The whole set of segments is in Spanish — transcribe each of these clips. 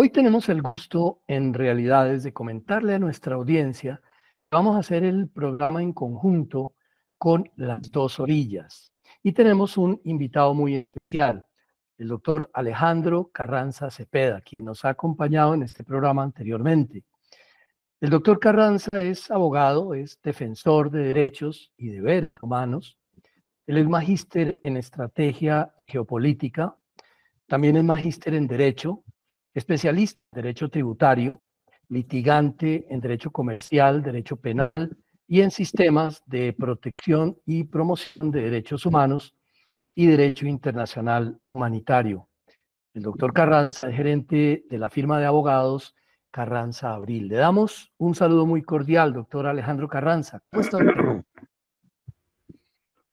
Hoy tenemos el gusto en realidades de comentarle a nuestra audiencia que vamos a hacer el programa en conjunto con las dos orillas. Y tenemos un invitado muy especial, el doctor Alejandro Carranza Cepeda, quien nos ha acompañado en este programa anteriormente. El doctor Carranza es abogado, es defensor de derechos y deberes humanos. Él es magíster en estrategia geopolítica, también es magíster en derecho especialista en derecho tributario, litigante en derecho comercial, derecho penal y en sistemas de protección y promoción de derechos humanos y derecho internacional humanitario. El doctor Carranza gerente de la firma de abogados Carranza Abril. Le damos un saludo muy cordial, doctor Alejandro Carranza.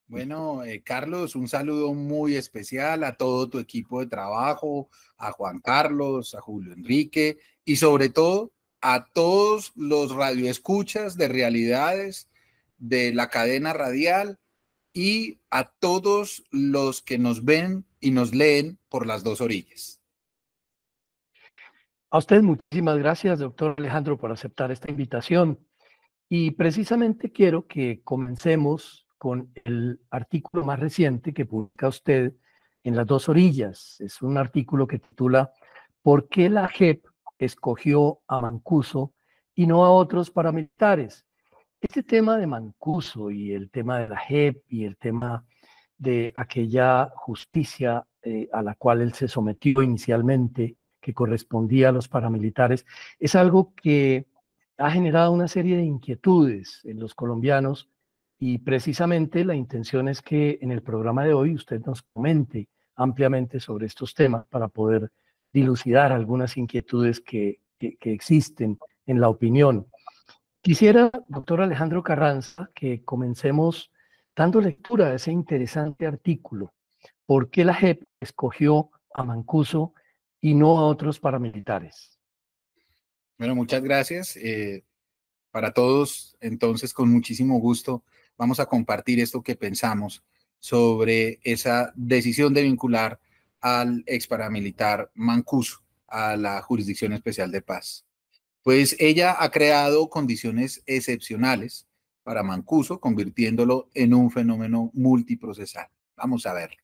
Bueno, eh, Carlos, un saludo muy especial a todo tu equipo de trabajo, a Juan Carlos, a Julio Enrique y sobre todo a todos los radioescuchas de realidades de la cadena radial y a todos los que nos ven y nos leen por las dos orillas. A ustedes muchísimas gracias, doctor Alejandro, por aceptar esta invitación. Y precisamente quiero que comencemos con el artículo más reciente que publica usted en Las Dos Orillas. Es un artículo que titula ¿Por qué la JEP escogió a Mancuso y no a otros paramilitares? Este tema de Mancuso y el tema de la JEP y el tema de aquella justicia eh, a la cual él se sometió inicialmente, que correspondía a los paramilitares, es algo que ha generado una serie de inquietudes en los colombianos y precisamente la intención es que en el programa de hoy usted nos comente ampliamente sobre estos temas para poder dilucidar algunas inquietudes que, existen en la opinión. Quisiera, doctor Alejandro Carranza, que comencemos dando lectura a ese interesante artículo. ¿Por qué la JEP escogió a Mancuso y no a otros paramilitares? Bueno, muchas gracias. Eh, para todos, entonces, con muchísimo gusto, vamos a compartir esto que pensamos sobre esa decisión de vincular al ex paramilitar Mancuso a la Jurisdicción Especial de Paz. Pues ella ha creado condiciones excepcionales para Mancuso, convirtiéndolo en un fenómeno multiprocesal. Vamos a verlo.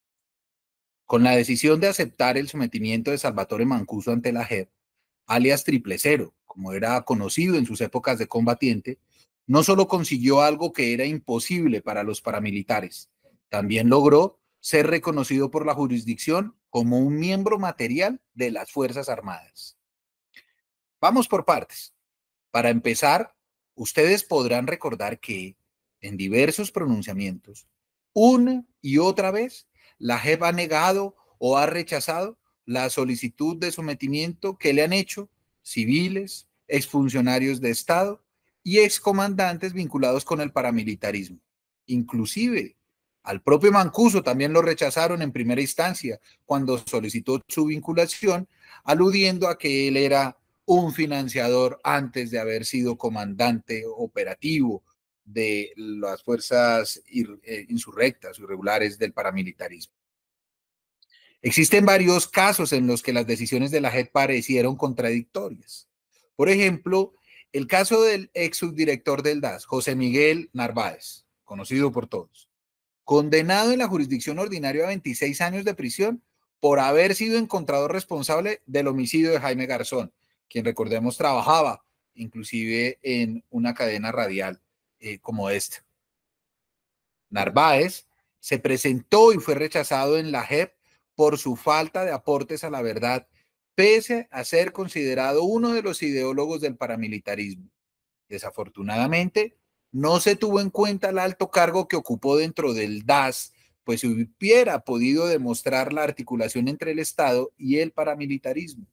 Con la decisión de aceptar el sometimiento de Salvatore Mancuso ante la JEP, alias Triple Cero, como era conocido en sus épocas de combatiente, no solo consiguió algo que era imposible para los paramilitares, también logró ser reconocido por la jurisdicción como un miembro material de las Fuerzas Armadas. Vamos por partes. Para empezar, ustedes podrán recordar que en diversos pronunciamientos, una y otra vez, la JEP ha negado o ha rechazado la solicitud de sometimiento que le han hecho civiles, exfuncionarios de Estado y excomandantes vinculados con el paramilitarismo. Inclusive al propio Mancuso también lo rechazaron en primera instancia cuando solicitó su vinculación, aludiendo a que él era un financiador antes de haber sido comandante operativo de las fuerzas eh, insurrectas o irregulares del paramilitarismo. Existen varios casos en los que las decisiones de la JEP parecieron contradictorias. Por ejemplo, el caso del ex subdirector del DAS, José Miguel Narváez, conocido por todos, condenado en la jurisdicción ordinaria a 26 años de prisión por haber sido encontrado responsable del homicidio de Jaime Garzón, quien recordemos trabajaba inclusive en una cadena radial eh, como esta. Narváez se presentó y fue rechazado en la JEP por su falta de aportes a la verdad pese a ser considerado uno de los ideólogos del paramilitarismo. Desafortunadamente, no se tuvo en cuenta el alto cargo que ocupó dentro del DAS, pues hubiera podido demostrar la articulación entre el Estado y el paramilitarismo.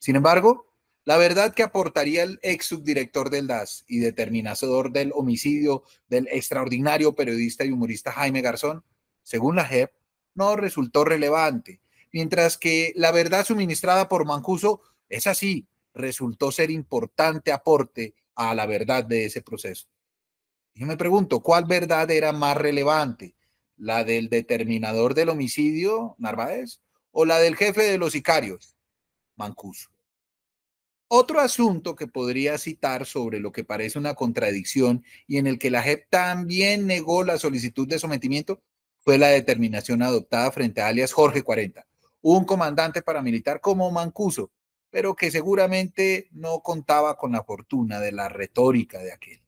Sin embargo, la verdad que aportaría el ex subdirector del DAS y determinador del homicidio del extraordinario periodista y humorista Jaime Garzón, según la JEP, no resultó relevante, mientras que la verdad suministrada por Mancuso es así, resultó ser importante aporte a la verdad de ese proceso. Yo me pregunto, ¿cuál verdad era más relevante? ¿La del determinador del homicidio, Narváez, o la del jefe de los sicarios, Mancuso? Otro asunto que podría citar sobre lo que parece una contradicción y en el que la JEP también negó la solicitud de sometimiento fue la determinación adoptada frente a alias Jorge 40, un comandante paramilitar como Mancuso, pero que seguramente no contaba con la fortuna de la retórica de aquel.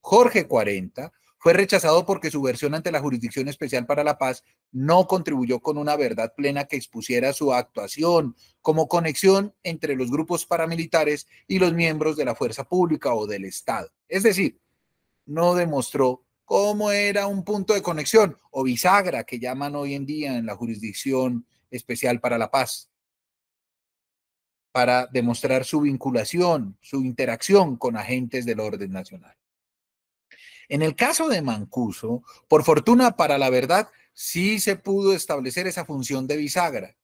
Jorge 40 fue rechazado porque su versión ante la Jurisdicción Especial para la Paz no contribuyó con una verdad plena que expusiera su actuación como conexión entre los grupos paramilitares y los miembros de la fuerza pública o del Estado. Es decir, no demostró cómo era un punto de conexión o bisagra que llaman hoy en día en la jurisdicción especial para la paz, para demostrar su vinculación, su interacción con agentes del orden nacional. En el caso de Mancuso, por fortuna para la verdad, sí se pudo establecer esa función de bisagra.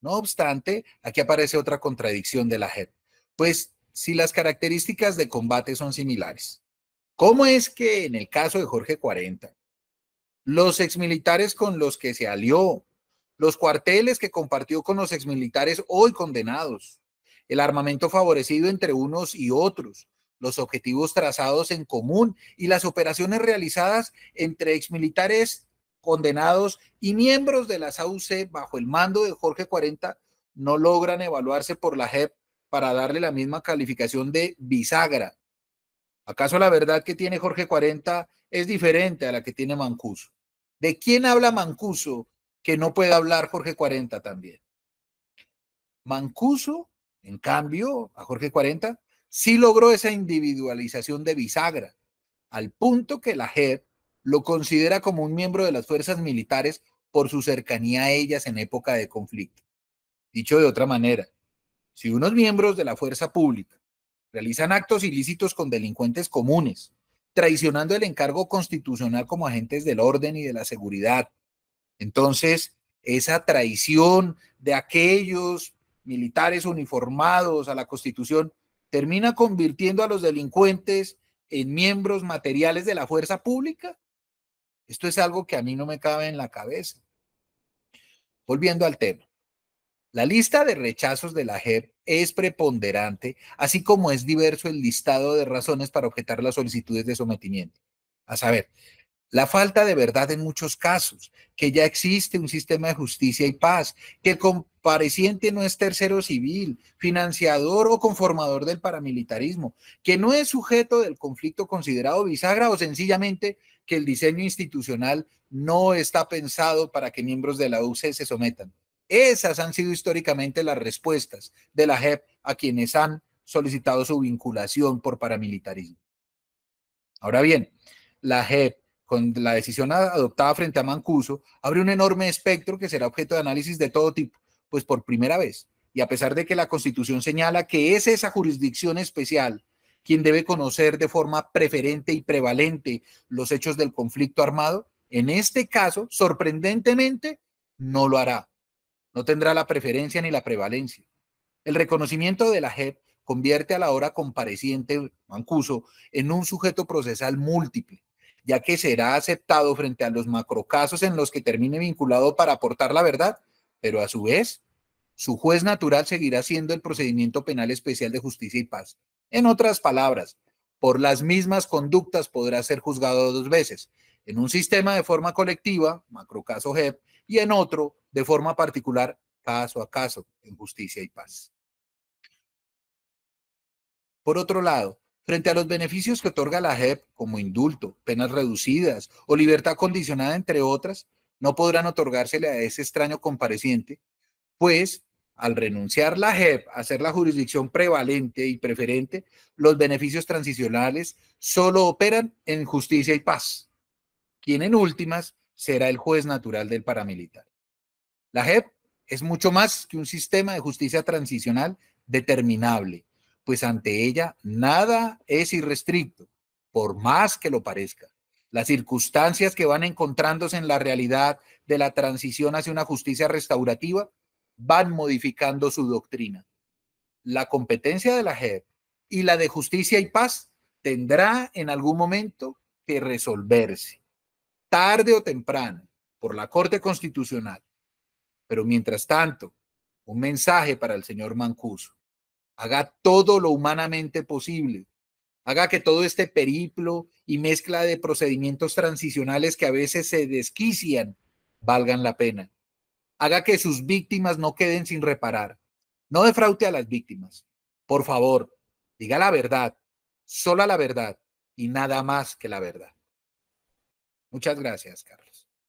No obstante, aquí aparece otra contradicción de la JEP, pues si las características de combate son similares, ¿cómo es que en el caso de Jorge 40, los exmilitares con los que se alió los cuarteles que compartió con los exmilitares hoy condenados, el armamento favorecido entre unos y otros, los objetivos trazados en común y las operaciones realizadas entre exmilitares condenados y miembros de la AUC bajo el mando de Jorge 40 no logran evaluarse por la JEP para darle la misma calificación de bisagra. ¿Acaso la verdad que tiene Jorge 40 es diferente a la que tiene Mancuso? ¿De quién habla Mancuso que no puede hablar Jorge 40 también. Mancuso, en cambio, a Jorge 40, sí logró esa individualización de bisagra, al punto que la JEP lo considera como un miembro de las fuerzas militares por su cercanía a ellas en época de conflicto. Dicho de otra manera, si unos miembros de la fuerza pública realizan actos ilícitos con delincuentes comunes, traicionando el encargo constitucional como agentes del orden y de la seguridad, entonces, esa traición de aquellos militares uniformados a la Constitución termina convirtiendo a los delincuentes en miembros materiales de la fuerza pública. Esto es algo que a mí no me cabe en la cabeza. Volviendo al tema. La lista de rechazos de la JEP es preponderante, así como es diverso el listado de razones para objetar las solicitudes de sometimiento. A saber, la falta de verdad en muchos casos, que ya existe un sistema de justicia y paz, que el compareciente no es tercero civil, financiador o conformador del paramilitarismo, que no es sujeto del conflicto considerado bisagra o sencillamente que el diseño institucional no está pensado para que miembros de la UC se sometan. Esas han sido históricamente las respuestas de la JEP a quienes han solicitado su vinculación por paramilitarismo. Ahora bien, la JEP con la decisión adoptada frente a Mancuso, abre un enorme espectro que será objeto de análisis de todo tipo, pues por primera vez. Y a pesar de que la Constitución señala que es esa jurisdicción especial quien debe conocer de forma preferente y prevalente los hechos del conflicto armado, en este caso, sorprendentemente, no lo hará. No tendrá la preferencia ni la prevalencia. El reconocimiento de la JEP convierte a la hora compareciente Mancuso en un sujeto procesal múltiple ya que será aceptado frente a los macrocasos en los que termine vinculado para aportar la verdad, pero a su vez, su juez natural seguirá siendo el procedimiento penal especial de justicia y paz. En otras palabras, por las mismas conductas podrá ser juzgado dos veces, en un sistema de forma colectiva, macrocaso JEP, y en otro de forma particular, caso a caso, en justicia y paz. Por otro lado, Frente a los beneficios que otorga la JEP, como indulto, penas reducidas o libertad condicionada, entre otras, no podrán otorgársele a ese extraño compareciente, pues al renunciar la JEP a ser la jurisdicción prevalente y preferente, los beneficios transicionales solo operan en justicia y paz, quien en últimas será el juez natural del paramilitar. La JEP es mucho más que un sistema de justicia transicional determinable, pues ante ella nada es irrestricto, por más que lo parezca. Las circunstancias que van encontrándose en la realidad de la transición hacia una justicia restaurativa van modificando su doctrina. La competencia de la JEP y la de justicia y paz tendrá en algún momento que resolverse, tarde o temprano, por la Corte Constitucional. Pero mientras tanto, un mensaje para el señor Mancuso haga todo lo humanamente posible, haga que todo este periplo y mezcla de procedimientos transicionales que a veces se desquician valgan la pena, haga que sus víctimas no queden sin reparar, no defraude a las víctimas, por favor, diga la verdad, sola la verdad y nada más que la verdad. Muchas gracias, Carlos.